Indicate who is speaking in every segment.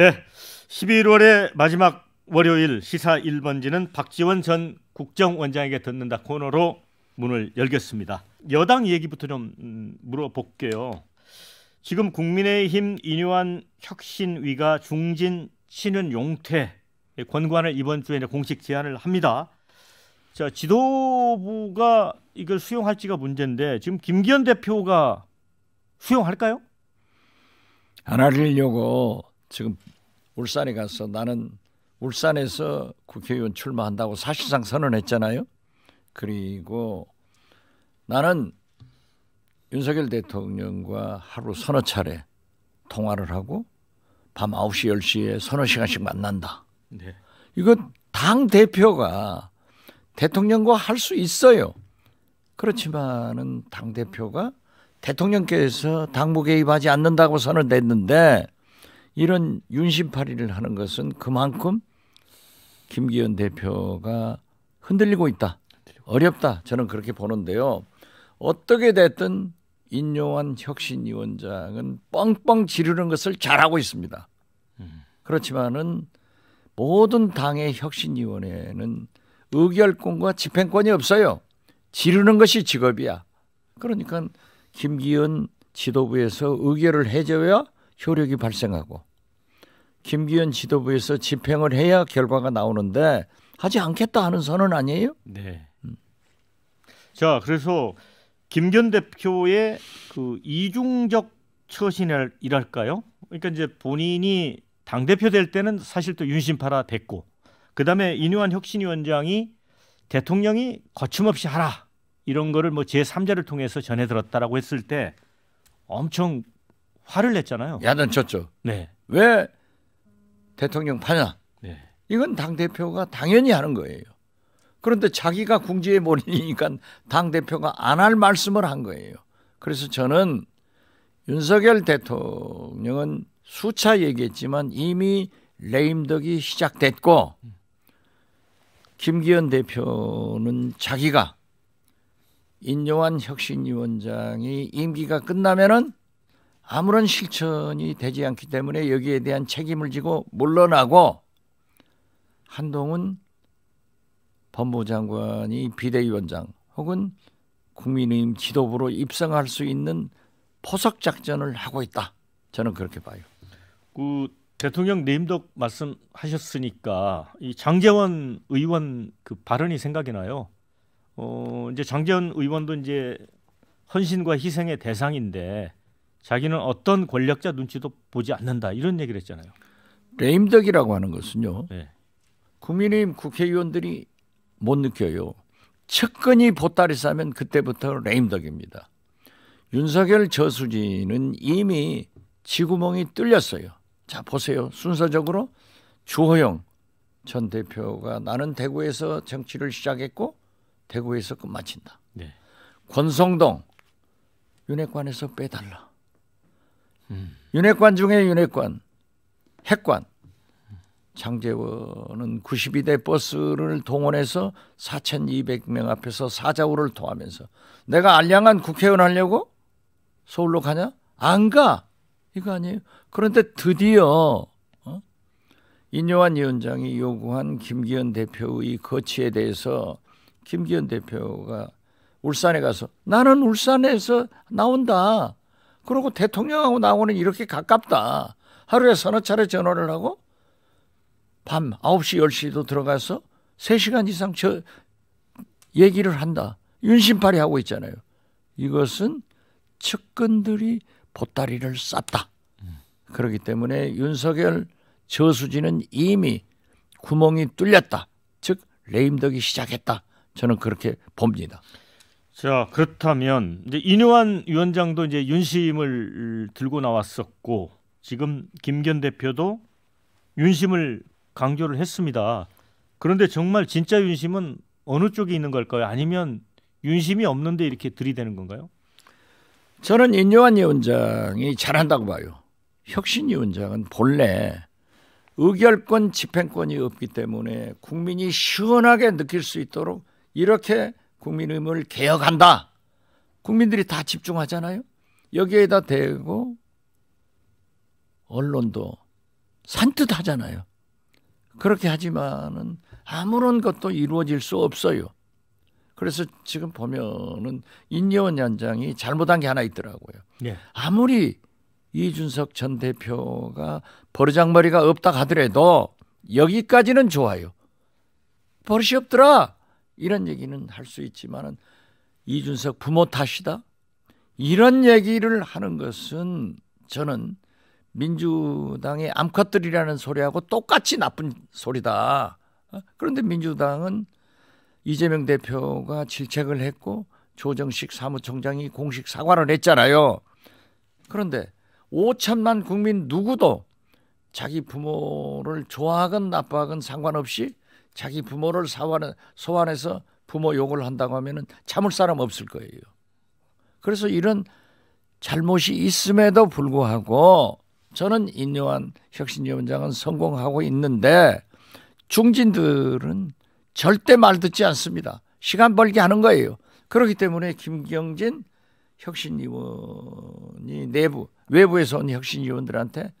Speaker 1: 네. 11월의 마지막 월요일 시사 1번지는 박지원 전 국정원장에게 듣는다 코너로 문을 열겠습니다. 여당 얘기부터 좀 음, 물어볼게요. 지금 국민의힘 인요한 혁신위가 중진 신은 용태 권고안을 이번 주에 공식 제안을 합니다. 자 지도부가 이걸 수용할지가 문제인데 지금 김기현 대표가 수용할까요? 안 하려고 지금
Speaker 2: 울산에 가서 나는 울산에서 국회의원 출마한다고 사실상 선언했잖아요. 그리고 나는 윤석열 대통령과 하루 서너 차례 통화를 하고 밤 9시 10시에 서너 시간씩 만난다. 네. 이건 당 대표가 대통령과 할 수 있어요. 그렇지만은 당 대표가 대통령께서 당무 개입하지 않는다고 선언됐는데 이런 윤심팔이를 하는 것은 그만큼 김기현 대표가 흔들리고 있다. 어렵다. 저는 그렇게 보는데요. 어떻게 됐든 인용한 혁신위원장은 뻥뻥 지르는 것을 잘하고 있습니다. 그렇지만은 모든 당의 혁신위원회는 의결권과 집행권이 없어요. 지르는 것이 직업이야. 그러니까 김기현 지도부에서 의결을 해줘야 효력이 발생하고 김기현 지도부에서 집행을 해야 결과가 나오는데 하지 않겠다 하는 선언 아니에요?
Speaker 1: 네. 음. 자, 그래서 김기 대표의 그 이중적 처신이랄까요? 그러니까 이제 본인이 당 대표 될 때는 사실 또 윤심파라 됐고 그다음에 인유한 혁신위원장이 대통령이 거침없이 하라 이런 거를 뭐 제3자를 통해서 전해 들었다라고 했을 때 엄청 화를 냈잖아요. 야단쳤죠. 네. 왜
Speaker 2: 대통령 파냐. 네. 이건 당 대표가 당연히 하는 거예요. 그런데 자기가 궁지에 몰리니까 당 대표가 안 할 말씀을 한 거예요. 그래서 저는 윤석열 대통령은 수차 얘기했지만 이미 레임덕이 시작됐고 김기현 대표는 자기가 인용한 혁신위원장이 임기가 끝나면은 아무런 실천이 되지 않기 때문에 여기에 대한 책임을 지고 물러나고 한동훈 법무부 장관이 비대위원장 혹은 국민의힘 지도부로 입성할 수 있는
Speaker 1: 포석 작전을 하고 있다. 저는 그렇게 봐요. 그 대통령 내임도 말씀하셨으니까 이 장재원 의원 그 발언이 생각이 나요. 어 이제 장재원 의원도 이제 헌신과 희생의 대상인데 자기는 어떤 권력자 눈치도 보지 않는다 이런 얘기를 했잖아요. 레임덕이라고 하는 것은요. 네. 국민의힘 국회의원들이 못
Speaker 2: 느껴요. 측근이 보따리 싸면 그때부터 레임덕입니다. 윤석열 저수지는 이미 지구멍이 뚫렸어요. 자 보세요. 순서적으로 주호영 전 대표가 나는 대구에서 정치를 시작했고 대구에서 끝마친다. 네. 권성동 윤핵관에서 빼달라. 음. 윤핵관 중에 윤핵관, 핵관. 장제원은 92대 버스를 동원해서 4,200명 앞에서 사자우를 통하면서 내가 알량한 국회의원 하려고 서울로 가냐? 안 가. 이거 아니에요. 그런데 드디어 어? 인요한 위원장이 요구한 김기현 대표의 거취에 대해서 김기현 대표가 울산에 가서 나는 울산에서 나온다. 그리고 대통령하고 나오는 이렇게 가깝다. 하루에 서너 차례 전화를 하고 밤 9시, 10시도 들어가서 3시간 이상 저 얘기를 한다. 윤심팔이 하고 있잖아요. 이것은 측근들이 보따리를 쌌다. 그렇기 때문에 윤석열 저수지는 이미 구멍이 뚫렸다. 즉 레임덕이 시작했다. 저는 그렇게 봅니다.
Speaker 1: 자 그렇다면 이제 이누한 위원장도 이제 윤심을 들고 나왔었고 지금 김견 대표도 윤심을 강조를 했습니다. 그런데 정말 진짜 윤심은 어느 쪽에 있는 걸까요? 아니면 윤심이 없는데 이렇게 들이대는 건가요?
Speaker 2: 저는 인요한 위원장이 잘한다고 봐요. 혁신 위원장은 본래 의결권 집행권이 없기 때문에 국민이 시원하게 느낄 수 있도록 이렇게 국민의힘을 개혁한다. 국민들이 다 집중하잖아요. 여기에다 대고 언론도 산뜻하잖아요. 그렇게 하지만은 아무런 것도 이루어질 수 없어요. 그래서 지금 보면은 인여원 연장이 잘못한 게 하나 있더라고요. 예. 아무리 이준석 전 대표가 버르장머리가 없다 하더라도 여기까지는 좋아요. 버릇이 없더라. 이런 얘기는 할 수 있지만은 이준석 부모 탓이다. 이런 얘기를 하는 것은 저는 민주당의 암컷들이라는 소리하고 똑같이 나쁜 소리다. 어? 그런데 민주당은 이재명 대표가 질책을 했고 조정식 사무총장이 공식 사과를 했잖아요. 그런데 5천만 국민 누구도 자기 부모를 좋아하건 나빠하건 상관없이 자기 부모를 사환해, 소환해서 부모 욕을 한다고 하면 참을 사람 없을 거예요. 그래서 이런 잘못이 있음에도 불구하고 저는 인요한 혁신위원장은 성공하고 있는데 중진들은 절대 말 듣지 않습니다. 시간 벌게 하는 거예요. 그렇기 때문에 김경진 혁신위원이 내부, 외부에서 온 혁신위원들한테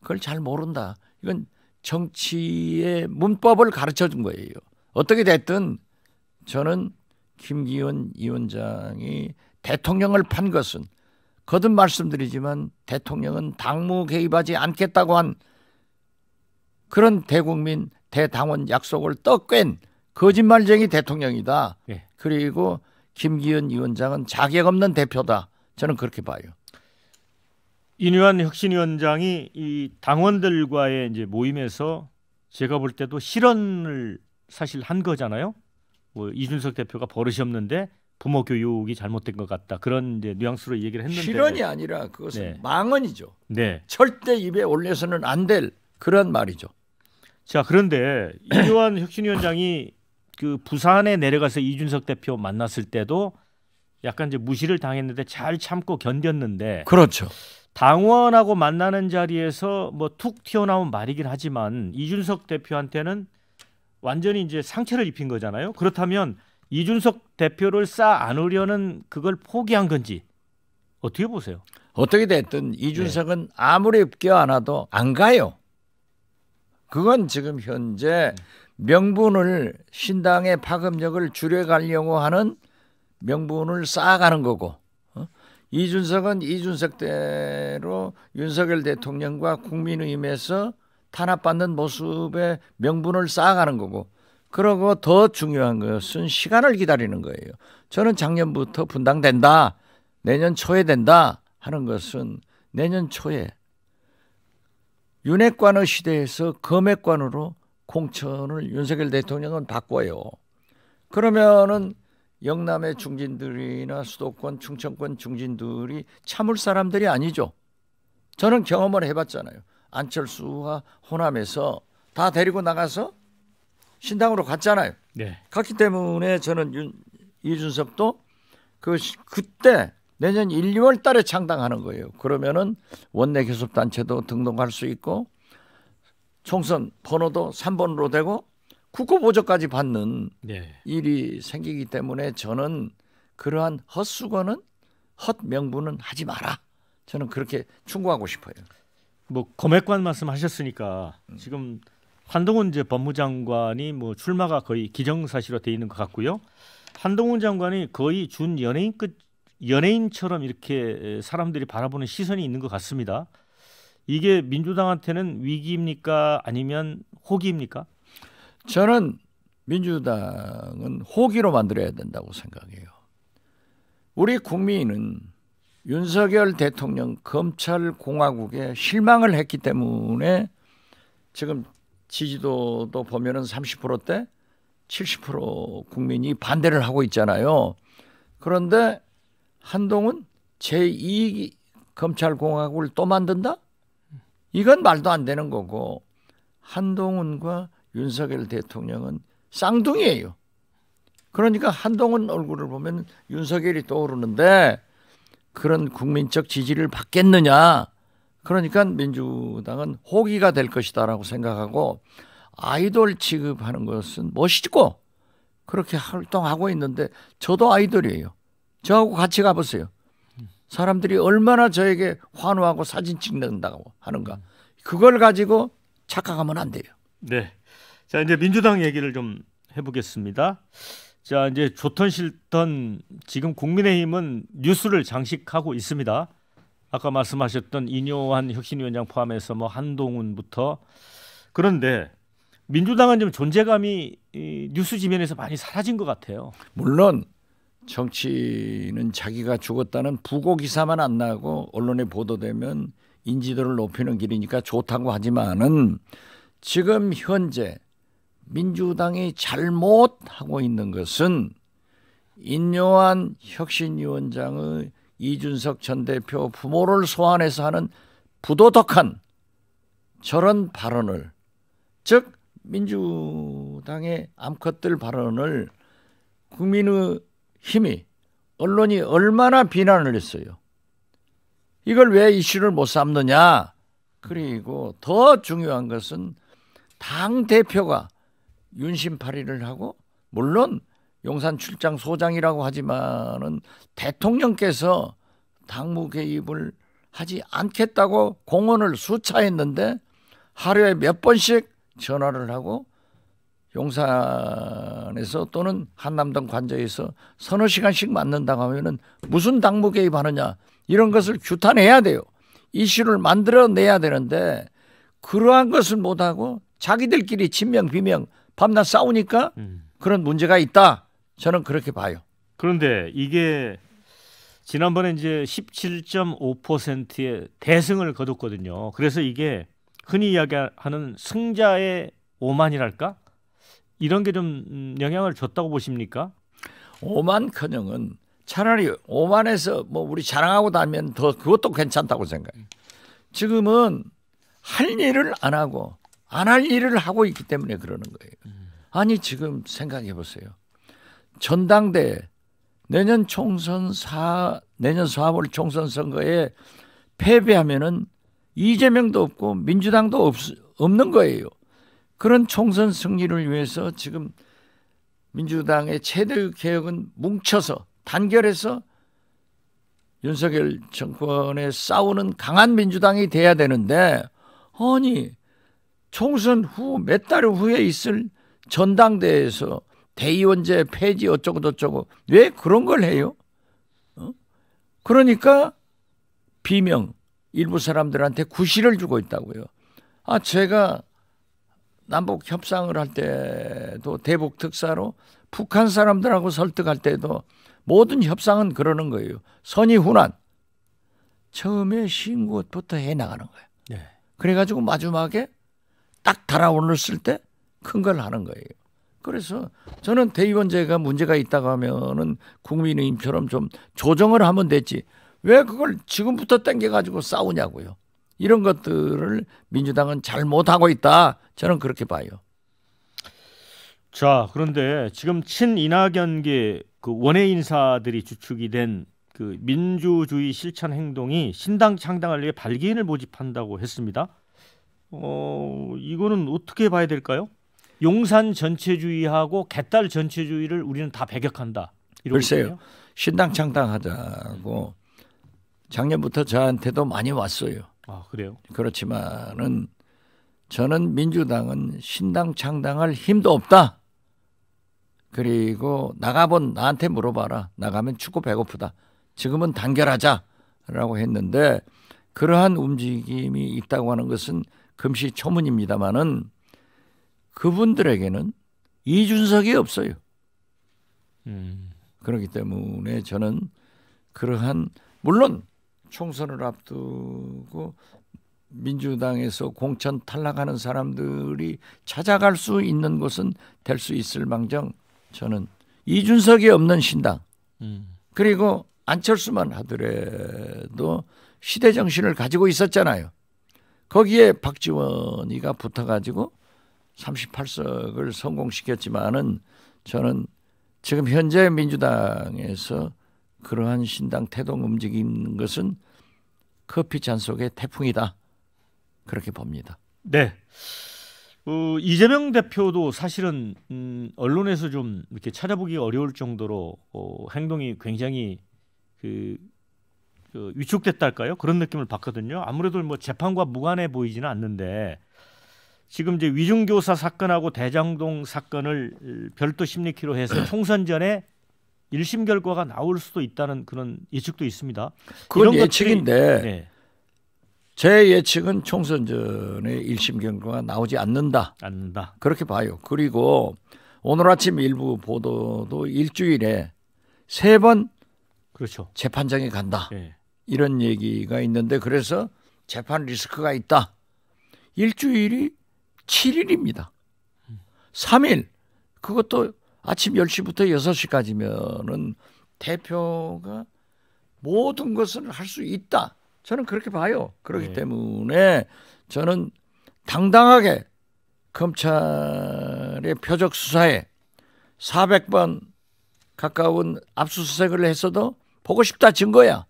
Speaker 2: 그걸 잘 모른다. 이건 정치의 문법을 가르쳐 준 거예요. 어떻게 됐든 저는 김기현 위원장이 대통령을 판 것은 거듭 말씀드리지만 대통령은 당무 개입하지 않겠다고 한 그런 대국민 대당원 약속을 떡깬 거짓말쟁이 대통령이다. 예. 그리고 김기현 위원장은 자격 없는 대표다. 저는 그렇게
Speaker 1: 봐요. 인유한 혁신위원장이 이 당원들과의 이제 모임에서 제가 볼 때도 실언을 사실 한 거잖아요. 뭐 이준석 대표가 버릇이 없는데 부모 교육이 잘못된 것 같다 그런 이제 뉘앙스로 얘기를 했는데 뭐 실언이 아니라 그것은 네. 망언이죠. 네. 절대 입에 올려서는 안 될 그런 말이죠. 자 그런데 이요한 혁신위원장이 그 부산에 내려가서 이준석 대표 만났을 때도 약간 이제 무시를 당했는데 잘 참고 견뎠는데 그렇죠. 당원하고 만나는 자리에서 뭐 툭 튀어나온 말이긴 하지만 이준석 대표한테는 완전히 이제 상처를 입힌 거잖아요. 그렇다면 이준석 대표를 쌓아 안으려는 그걸 포기한 건지 어떻게
Speaker 2: 보세요? 어떻게 됐든 네. 이준석은 네. 아무리 껴안아도 안 가요. 그건 지금 현재 네. 명분을 신당의 파급력을 줄여가려고 하는 명분을 쌓아가는 거고 이준석은 이준석대로 윤석열 대통령과 국민의힘에서 탄압받는 모습에 명분을 쌓아가는 거고 그러고 더 중요한 것은 시간을 기다리는 거예요. 저는 작년부터 분당된다. 내년 초에 된다 하는 것은 내년 초에 윤핵관의 시대에서 검핵관으로 공천을 윤석열 대통령은 바꿔요. 그러면은 영남의 중진들이나 수도권 충청권 중진들이 참을 사람들이 아니죠. 저는 경험을 해봤잖아요. 안철수와 호남에서 다 데리고 나가서 신당으로 갔잖아요. 네. 갔기 때문에 저는 윤, 이준석도 그 그때 내년 1, 2월 달에 창당하는 거예요. 그러면은 원내 교섭 단체도 등록할 수 있고 총선 번호도 3번으로 되고 국고보조까지 받는 네. 일이 생기기 때문에 저는 그러한 헛수건은 헛명분은 하지
Speaker 1: 마라. 저는 그렇게 충고하고 싶어요. 뭐 검역관 말씀하셨으니까 음. 지금 한동훈 제 법무장관이 뭐 출마가 거의 기정사실화 돼 있는 것 같고요. 한동훈 장관이 거의 준 연예인 끝 연예인처럼 이렇게 사람들이 바라보는 시선이 있는 것 같습니다. 이게 민주당한테는 위기입니까 아니면 호기입니까? 저는 민주당은
Speaker 2: 호기로 만들어야 된다고 생각해요. 우리 국민은 윤석열 대통령 검찰공화국에 실망을 했기 때문에 지금 지지도도 보면은 30%대 70% 국민이 반대를 하고 있잖아요. 그런데 한동훈 제2 검찰공화국을 또 만든다? 이건 말도 안 되는 거고 한동훈과 윤석열 대통령은 쌍둥이에요. 그러니까 한동훈 얼굴을 보면 윤석열이 떠오르는데 그런 국민적 지지를 받겠느냐. 그러니까 민주당은 호기가 될 것이다라고 생각하고 아이돌 취급하는 것은 멋있고 그렇게 활동하고 있는데 저도 아이돌이에요. 저하고 같이 가보세요. 사람들이
Speaker 1: 얼마나 저에게 환호하고 사진 찍는다고
Speaker 2: 하는가. 그걸 가지고 착각하면 안 돼요.
Speaker 1: 네. 자 이제 민주당 얘기를 좀 해보겠습니다. 자 이제 좋던 싫던 지금 국민의힘은 뉴스를 장식하고 있습니다. 아까 말씀하셨던 이뇨한 혁신위원장 포함해서 뭐 한동훈부터 그런데 민주당은 좀 존재감이 뉴스 지면에서 많이 사라진 것
Speaker 2: 같아요. 물론 정치는 자기가 죽었다는 부고 기사만 안 나고 언론에 보도되면 인지도를 높이는 길이니까 좋다고 하지만은 지금 현재 민주당이 잘못하고 있는 것은 인요한 혁신위원장의 이준석 전 대표 부모를 소환해서 하는 부도덕한 저런 발언을 즉 민주당의 암컷들 발언을 국민의 힘이 언론이 얼마나 비난을 했어요. 이걸 왜 이슈를 못 삼느냐? 그리고 더 중요한 것은 당 대표가 윤심팔이를 하고 물론 용산 출장 소장이라고 하지만은 대통령께서 당무 개입을 하지 않겠다고 공언을 수차 했는데 하루에 몇 번씩 전화를 하고 용산에서 또는 한남동 관저에서 서너 시간씩 만는다고 하면은 무슨 당무 개입하느냐 이런 것을 규탄해야 돼요. 이슈를 만들어내야 되는데 그러한 것을 못하고 자기들끼리 진명 비명 밤낮 싸우니까 음. 그런 문제가 있다.
Speaker 1: 저는 그렇게 봐요. 그런데 이게 지난번에 이제 17.5%의 대승을 거뒀거든요. 그래서 이게 흔히 이야기하는 승자의 오만이랄까? 이런 게 좀 영향을 줬다고 보십니까?
Speaker 2: 오만커녕은 차라리 오만에서 뭐 우리 자랑하고 다니면 더 그것도 괜찮다고 생각해요. 지금은 할 일을 안 하고 안할 일을 하고 있기 때문에 그러는 거예요. 아니 지금 생각해 보세요. 전당대 내년 총선 사 내년 4월 총선 선거에 패배하면은 이재명도 없고 민주당도 없, 없는 거예요. 그런 총선 승리를 위해서 지금 민주당의 최대 개혁은 뭉쳐서 단결해서 윤석열 정권에 싸우는 강한 민주당이 돼야 되는데 아니 총선 후 몇 달 후에 있을 전당대회에서 대의원제 폐지 어쩌고 저쩌고 왜 그런 걸 해요? 어? 그러니까 비명 일부 사람들한테 구실을 주고 있다고요. 아 제가 남북 협상을 할 때도 대북 특사로 북한 사람들하고 설득할 때도 모든 협상은 그러는 거예요. 선이 훈한 처음에 신고부터 해 나가는 거예요. 네. 그래가지고 마지막에 딱 달아올랐을 때큰 걸 하는 거예요. 그래서 저는 대의원제가 문제가 있다고 하면은 국민의힘처럼 좀 조정을 하면 됐지 왜 그걸 지금부터 땡겨가지고 싸우냐고요. 이런 것들을 민주당은 잘못하고 있다.
Speaker 1: 저는 그렇게 봐요. 자, 그런데 지금 친이낙연계 그 원외 인사들이 주축이 된그 민주주의 실천 행동이 신당 창당을 위해 발기인을 모집한다고 했습니다. 어, 이거는 어떻게 봐야 될까요? 용산 전체주의하고 개딸 전체주의를 우리는 다 배격한다.
Speaker 2: 글쎄요. 신당 창당하자고 작년부터 저한테도 많이 왔어요. 아 그래요? 그렇지만은 저는 민주당은 신당 창당할 힘도 없다. 그리고 나가본 나한테 물어봐라. 나가면 축구 배고프다. 지금은 단결하자라고 했는데 그러한 움직임이 있다고 하는 것은 금시초문입니다마는 그분들에게는 이준석이 없어요. 음. 그렇기 때문에 저는 그러한 물론 총선을 앞두고 민주당에서 공천 탈락하는 사람들이 찾아갈 수 있는 곳은 될 수 있을망정 저는 이준석이 없는 신당 음. 그리고 안철수만 하더라도 시대 정신을 가지고 있었잖아요. 거기에 박지원이가 붙어가지고 38석을 성공시켰지만은 저는 지금 현재 민주당에서 그러한 신당 태동 움직이는 것은 커피 잔 속의 태풍이다 그렇게 봅니다.
Speaker 1: 네. 어, 이재명 대표도 사실은 음, 언론에서 좀 이렇게 찾아보기 어려울 정도로 어, 행동이 굉장히 그그 위축됐달까요? 그런 느낌을 받거든요. 아무래도 뭐 재판과 무관해 보이지는 않는데 지금 이제 위중교사 사건하고 대장동 사건을 별도 심리키로 해서 총선 전에 1심 결과가 나올 수도 있다는 그런 예측도 있습니다. 그런 예측인데
Speaker 2: 네. 제 예측은 총선 전에 1심 결과가 나오지 않는다. 않는다. 그렇게 봐요. 그리고 오늘 아침 일부 보도도 일주일에 세번 그렇죠. 재판장에 간다. 네. 이런 얘기가 있는데 그래서 재판 리스크가 있다. 일주일이 7일입니다. 3일. 그것도 아침 10시부터 6시까지면은 대표가 모든 것을 할 수 있다. 저는 그렇게 봐요. 그렇기 네. 때문에 저는 당당하게 검찰의 표적 수사에 400번 가까운 압수수색을 했어도 보고 싶다 증거야.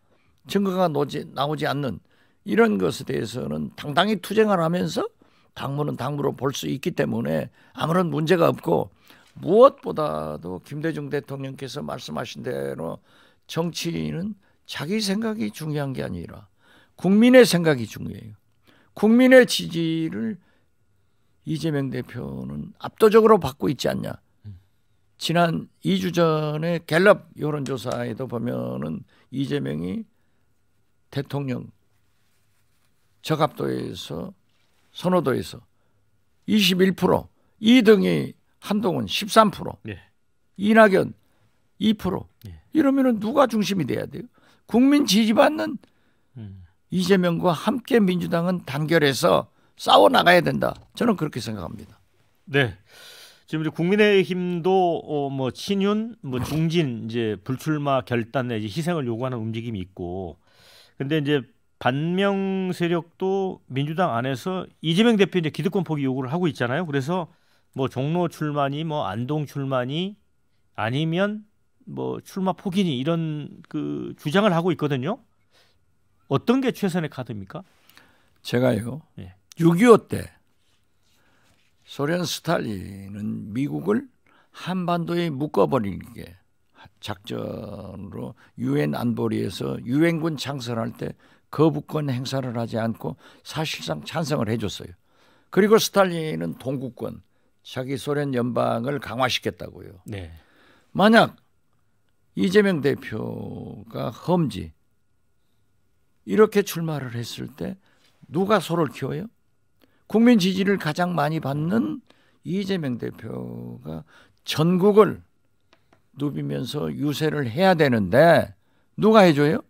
Speaker 2: 증거가 나오지, 나오지 않는 이런 것에 대해서는 당당히 투쟁을 하면서 당무는 당무로 볼 수 있기 때문에 아무런 문제가 없고 무엇보다도 김대중 대통령께서 말씀하신 대로 정치인은 자기 생각이 중요한 게 아니라 국민의 생각이 중요해요. 국민의 지지를 이재명 대표는 압도적으로 받고 있지 않냐. 지난 2주 전에 갤럽 여론조사에도 보면은 이재명이 대통령 적합도에서 선호도에서 21% 이등이 한동훈 13% 예. 이낙연 2% 예. 이러면 누가 중심이 돼야 돼요? 국민 지지받는 음. 이재명과 함께 민주당은 단결해서 싸워 나가야 된다. 저는 그렇게
Speaker 1: 생각합니다. 네. 지금 이제 국민의힘도 어, 뭐 친윤, 뭐 중진 이제 불출마 결단 내지 희생을 요구하는 움직임이 있고 근데 이제 반명 세력도 민주당 안에서 이재명 대표 이제 기득권 포기 요구를 하고 있잖아요. 그래서 뭐 종로 출마니 뭐 안동 출마니 아니면 뭐 출마 포기니 이런 그 주장을 하고 있거든요. 어떤 게 최선의 카드입니까? 제가요. 예. 6.25 때
Speaker 2: 소련 스탈린은 미국을 한반도에 묶어버린 게 작전으로 유엔 안보리에서 유엔군 창설할 때 거부권 행사를 하지 않고 사실상 찬성을 해줬어요. 그리고 스탈린은 동구권 자기 소련 연방을 강화시켰다고요. 네. 만약 이재명 대표가 험지 이렇게 출마를 했을 때 누가 소를 키워요? 국민 지지를 가장 많이 받는 이재명 대표가 전국을 누비면서 유세를 해야 되는데 누가 해줘요?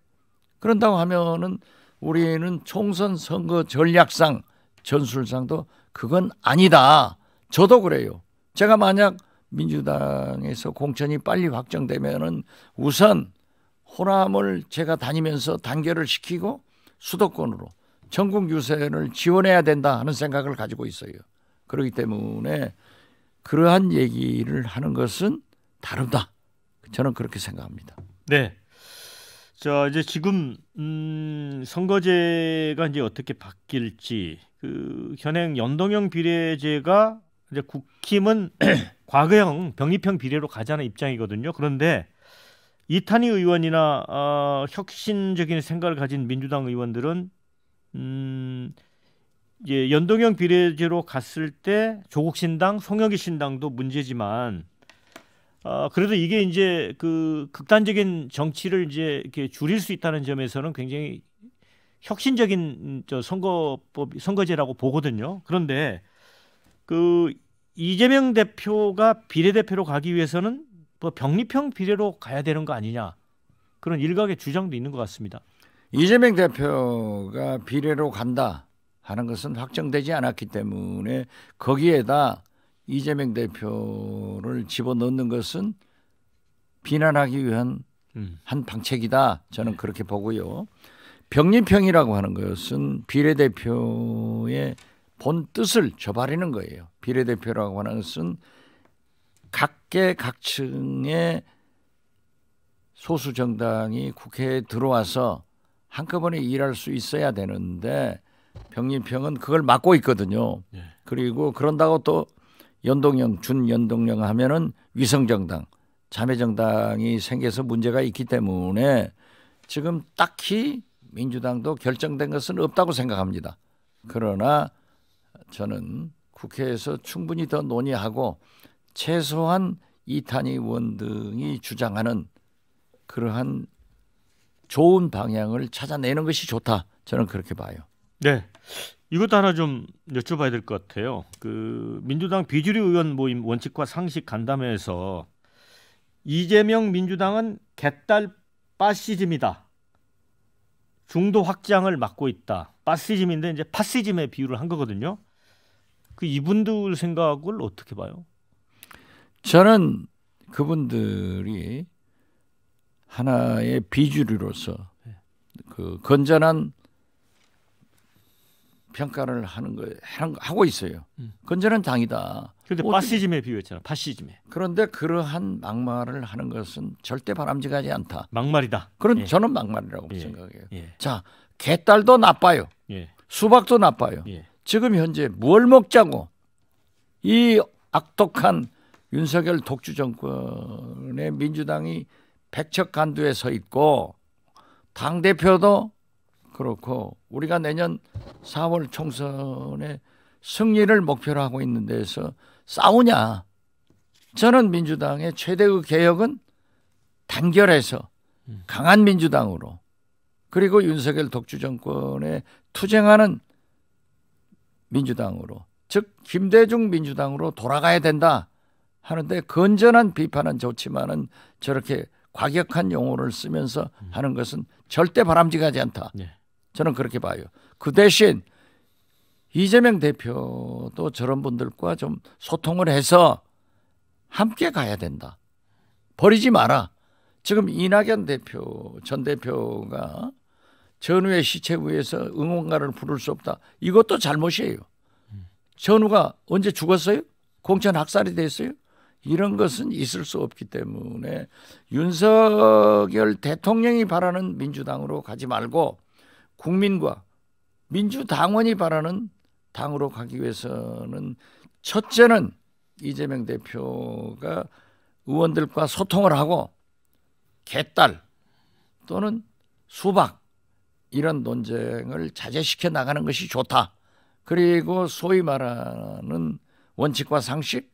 Speaker 2: 그런다고 하면은 우리는 총선 선거 전략상 전술상도 그건 아니다. 저도 그래요. 제가 만약 민주당에서 공천이 빨리 확정되면은 우선 호남을 제가 다니면서 단결을 시키고 수도권으로 전국 유세를 지원해야 된다 하는 생각을 가지고 있어요. 그렇기 때문에 그러한 얘기를 하는 것은 다르다. 저는 그렇게 생각합니다.
Speaker 1: 네. 자 이제 지금 음, 선거제가 이제 어떻게 바뀔지 그 현행 연동형 비례제가 이제 국힘은 과거형 병립형 비례로 가자는 입장이거든요. 그런데 이탄희 의원이나 어, 혁신적인 생각을 가진 민주당 의원들은 음, 예, 연동형 비례제로 갔을 때 조국 신당, 송영기 신당도 문제지만 아, 그래도 이게 이제 그 극단적인 정치를 이제 이렇게 줄일 수 있다는 점에서는 굉장히 혁신적인 음, 저 선거법 선거제라고 보거든요. 그런데 그 이재명 대표가 비례대표로 가기 위해서는 뭐 병리형 비례로 가야 되는 거 아니냐 그런 일각의 주장도 있는 것 같습니다. 이재명
Speaker 2: 대표가 비례로 간다 하는 것은 확정되지 않았기 때문에 거기에다 이재명 대표를 집어넣는 것은 비난하기 위한 음. 한 방책이다. 저는 그렇게 보고요. 병립형이라고 하는 것은 비례대표의 본 뜻을 저버리는 거예요. 비례대표라고 하는 것은 각계 각층의 소수 정당이 국회에 들어와서 한꺼번에 일할 수 있어야 되는데 병립형은 그걸 막고 있거든요. 예. 그리고 그런다고 또 연동형 준연동형 하면은 위성정당 자매정당이 생겨서 문제가 있기 때문에 지금 딱히 민주당도 결정된 것은 없다고 생각합니다. 그러나 저는 국회에서 충분히 더 논의하고 최소한 이탄희 의원 등이 주장하는 그러한 좋은 방향을 찾아내는 것이 좋다. 저는 그렇게 봐요.
Speaker 1: 네. 이것도 하나 좀 여쭤봐야 될 것 같아요. 그 민주당 비주류 의원 모임 원칙과 상식 간담회에서 이재명 민주당은 개딸 파시즘이다. 중도 확장을 막고 있다. 파시즘인데 이제 파시즘의 비유를 한 거거든요. 그 이분들 생각을 어떻게 봐요?
Speaker 2: 저는 그분들이 하나의 비주류로서 네. 그 건전한 평가를 하는 거 하고 있어요. 음. 건전한 당이다. 그런데 파시즘에 비유했잖아. 파시즘에. 그런데 그러한 막말을 하는 것은 절대 바람직하지 않다.
Speaker 1: 막말이다. 그런 예.
Speaker 2: 저는 막말이라고 예. 생각해요. 예. 자, 개딸도 나빠요. 예. 수박도 나빠요. 예. 지금 현재 뭘 먹자고 이 악독한 윤석열 독주 정권의 민주당이 백척 간두에 서 있고 당 대표도 그렇고 우리가 내년 4월 총선에 승리를 목표로 하고 있는 데서 싸우냐. 저는 민주당의 최대의 개혁은 단결해서 음. 강한 민주당으로 그리고 윤석열 독주 정권에 투쟁하는 민주당으로 즉 김대중 민주당으로 돌아가야 된다 하는데 건전한 비판은 좋지만은 저렇게 과격한 용어를 쓰면서 음. 하는 것은 절대 바람직하지 않다. 네. 저는 그렇게 봐요. 그 대신 이재명 대표도 저런 분들과 좀 소통을 해서 함께 가야 된다. 버리지 마라. 지금 이낙연 대표 전 대표가 전우의 시체 위에서 응원가를 부를 수 없다. 이것도 잘못이에요. 전우가 언제 죽었어요? 공천 학살이 됐어요? 이런 것은 있을 수 없기 때문에 윤석열 대통령이 바라는 민주당으로 가지 말고 국민과 민주당원이 바라는 당으로 가기 위해서는 첫째는 이재명 대표가 의원들과 소통을 하고 개딸 또는 수박 이런 논쟁을 자제시켜 나가는 것이 좋다. 그리고 소위 말하는 원칙과 상식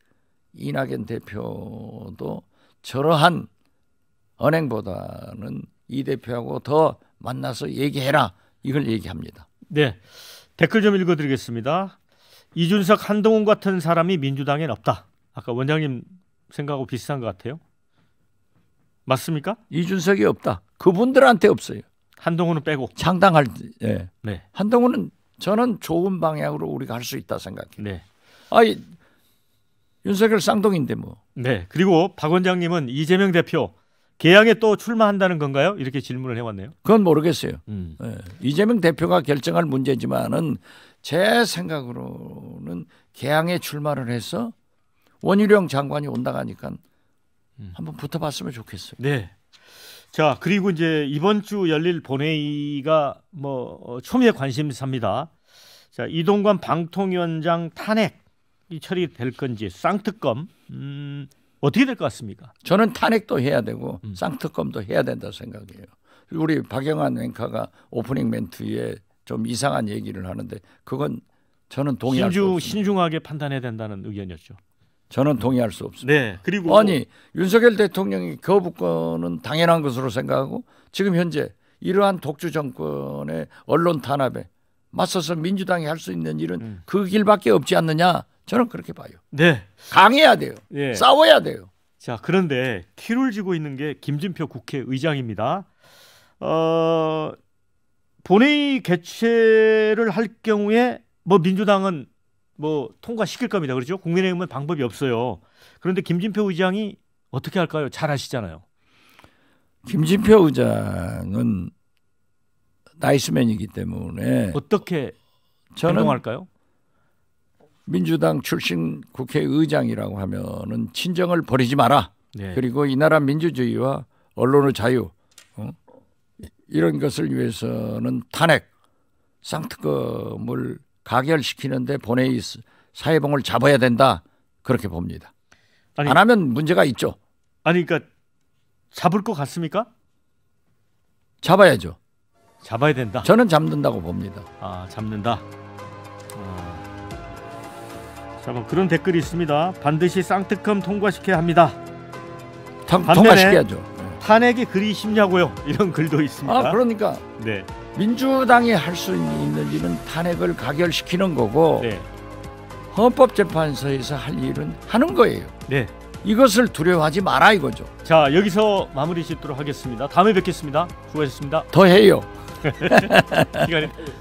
Speaker 2: 이낙연 대표도 저러한 언행보다는 이 대표하고 더 만나서 얘기해라
Speaker 1: 이걸 얘기합니다. 네. 댓글 좀 읽어드리겠습니다. 이준석, 한동훈 같은 사람이 민주당엔 없다. 아까 원장님 생각하고 비슷한 것 같아요. 맞습니까? 이준석이 없다. 그분들한테 없어요. 한동훈은 빼고. 상당할 예. 네.
Speaker 2: 한동훈은 저는 좋은 방향으로 우리가 할 수 있다 생각해요. 네. 아이
Speaker 1: 윤석열 쌍둥인데 뭐. 네. 그리고 박 원장님은 이재명 대표 개항에 또 출마한다는 건가요? 이렇게 질문을 해왔네요. 그건 모르겠어요. 음. 예. 이재명
Speaker 2: 대표가 결정할 문제지만은 제 생각으로는 개항에 출마를 해서 원희룡 장관이 온다고 하니까 음. 한번 붙어봤으면 좋겠어요.
Speaker 1: 네. 자 그리고 이제 이번 주 열릴 본회의가 뭐 어, 초미의 관심사입니다. 자 이동관 방통위원장 탄핵 이 처리될 건지 쌍특검 음, 어떻게 될 것 같습니까? 저는 탄핵도 해야
Speaker 2: 되고 음. 쌍특검도 해야 된다 생각해요. 우리 박영환 앵커가 오프닝 멘트에 좀 이상한 얘기를 하는데 그건 저는 동의할 신중, 수 없습니다.
Speaker 1: 신중하게 판단해야 된다는 의견이었죠.
Speaker 2: 저는 동의할 수 없습니다. 네. 그리고 아니 윤석열 대통령이 거부권은 당연한 것으로 생각하고 지금 현재 이러한 독주 정권의 언론 탄압에 맞서서 민주당이 할 수 있는 일은 음. 그 길밖에 없지 않느냐 저는
Speaker 1: 그렇게 봐요. 네. 강해야 돼요. 네. 싸워야 돼요. 자, 그런데 키를 쥐고 있는 게 김진표 국회의장입니다. 어, 본회의 개최를 할 경우에 뭐 민주당은 뭐 통과시킬 겁니다. 그렇죠? 국민의힘은 방법이 없어요. 그런데 김진표 의장이 어떻게 할까요? 잘 아시잖아요.
Speaker 2: 김진표 의장은 나이스맨이기 때문에 어떻게 저는 할까요 민주당 출신 국회의장이라고 하면은 친정을 버리지 마라. 네. 그리고 이 나라 민주주의와 언론의 자유 어? 이런 것을 위해서는 탄핵 쌍특검을 가결시키는데 본회의 사회봉을 잡아야 된다 그렇게 봅니다. 아니, 안 하면 문제가 있죠. 아니 그러니까
Speaker 1: 잡을 것 같습니까? 잡아야죠. 잡아야 된다. 저는 잡는다고 봅니다. 아 잡는다. 잠깐 뭐 그런 댓글이 있습니다. 반드시 쌍특검 통과시켜야 합니다. 통, 과시켜야죠 예. 탄핵이 그리 쉽냐고요? 이런 글도 있습니다. 아 그러니까. 네. 민주당이
Speaker 2: 할 수 있는 일은 탄핵을 가결시키는 거고 네. 헌법재판소에서
Speaker 1: 할 일은 하는 거예요. 네. 이것을 두려워하지 마라 이거죠. 자 여기서 마무리 짓도록 하겠습니다. 다음에 뵙겠습니다. 수고하셨습니다. 더 해요. 시간이.